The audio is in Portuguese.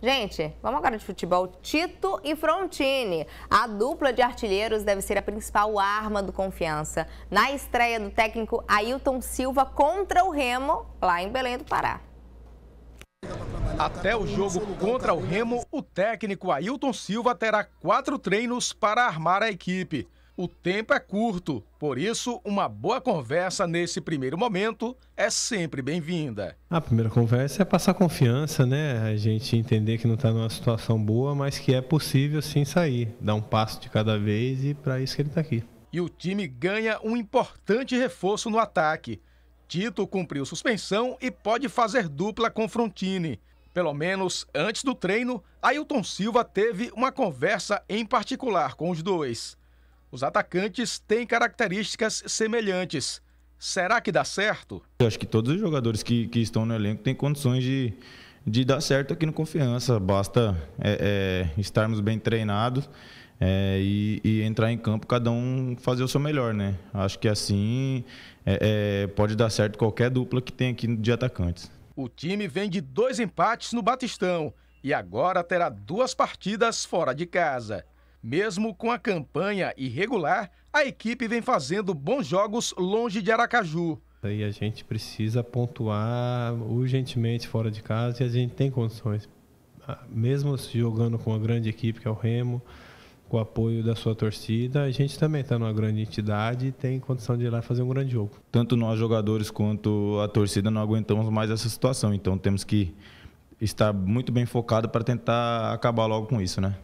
Gente, vamos agora de futebol. Tito e Frontini. A dupla de artilheiros deve ser a principal arma do Confiança na estreia do técnico Ailton Silva contra o Remo, lá em Belém do Pará. Até o jogo contra o Remo, o técnico Ailton Silva terá quatro treinos para armar a equipe o tempo é curto, por isso, uma boa conversa nesse primeiro momento é sempre bem-vinda. A primeira conversa é passar confiança, né? A gente entender que não está numa situação boa, mas que é possível sim sair, dar um passo de cada vez e para isso que ele está aqui. E o time ganha um importante reforço no ataque. Tito cumpriu suspensão e pode fazer dupla com Frontini. Pelo menos antes do treino, Ailton Silva teve uma conversa em particular com os dois. Os atacantes têm características semelhantes. Será que dá certo? Eu acho que todos os jogadores que, que estão no elenco têm condições de, de dar certo aqui no Confiança. Basta é, é, estarmos bem treinados é, e, e, entrar em campo, cada um fazer o seu melhor, né? Acho que assim é, é, pode dar certo qualquer dupla que tem aqui de atacantes. O time vem de dois empates no Batistão e agora terá duas partidas fora de casa. Mesmo com a campanha irregular, a equipe vem fazendo bons jogos longe de Aracaju. Aí a gente precisa pontuar urgentemente fora de casa e a gente tem condições. Ah, mesmo jogando com a grande equipe que é o Remo, com o apoio da sua torcida, a gente também está numa grande entidade e tem condição de ir lá fazer um grande jogo. Tanto nós jogadores quanto a torcida não aguentamos mais essa situação, então temos que estar muito bem focado para tentar acabar logo com isso, né?